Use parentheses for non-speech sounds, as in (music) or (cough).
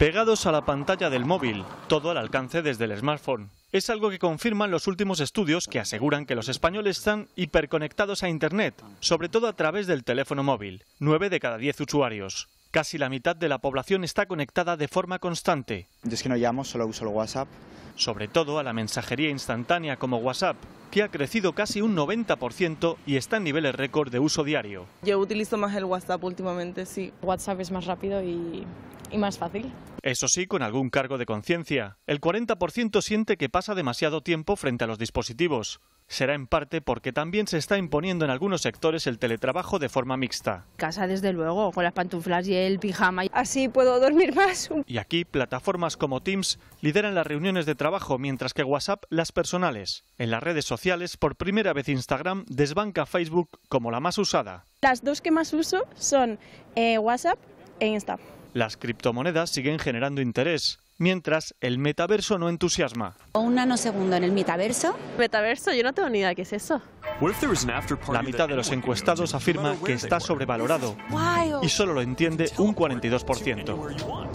pegados a la pantalla del móvil, todo al alcance desde el smartphone. Es algo que confirman los últimos estudios que aseguran que los españoles están hiperconectados a Internet, sobre todo a través del teléfono móvil, 9 de cada 10 usuarios. Casi la mitad de la población está conectada de forma constante. Yo es que no llamo, solo uso el WhatsApp. Sobre todo a la mensajería instantánea como WhatsApp, que ha crecido casi un 90% y está en niveles récord de uso diario. Yo utilizo más el WhatsApp últimamente, sí. WhatsApp es más rápido y, más fácil. Eso sí, con algún cargo de conciencia. El 40% siente que pasa demasiado tiempo frente a los dispositivos. Será en parte porque también se está imponiendo en algunos sectores el teletrabajo de forma mixta. Casa, desde luego, con las pantuflas y el pijama. Así puedo dormir más. (laughs) Y aquí, plataformas como Teams lideran las reuniones de trabajo, mientras que WhatsApp las personales. En las redes sociales, por primera vez Instagram desbanca Facebook como la más usada. Las dos que más uso son eh, WhatsApp e Insta. Las criptomonedas siguen generando interés, mientras el metaverso no entusiasma. Un nanosegundo en el metaverso. Metaverso, yo no tengo ni idea qué es eso. La mitad de los encuestados afirma que está sobrevalorado y solo lo entiende un 42%.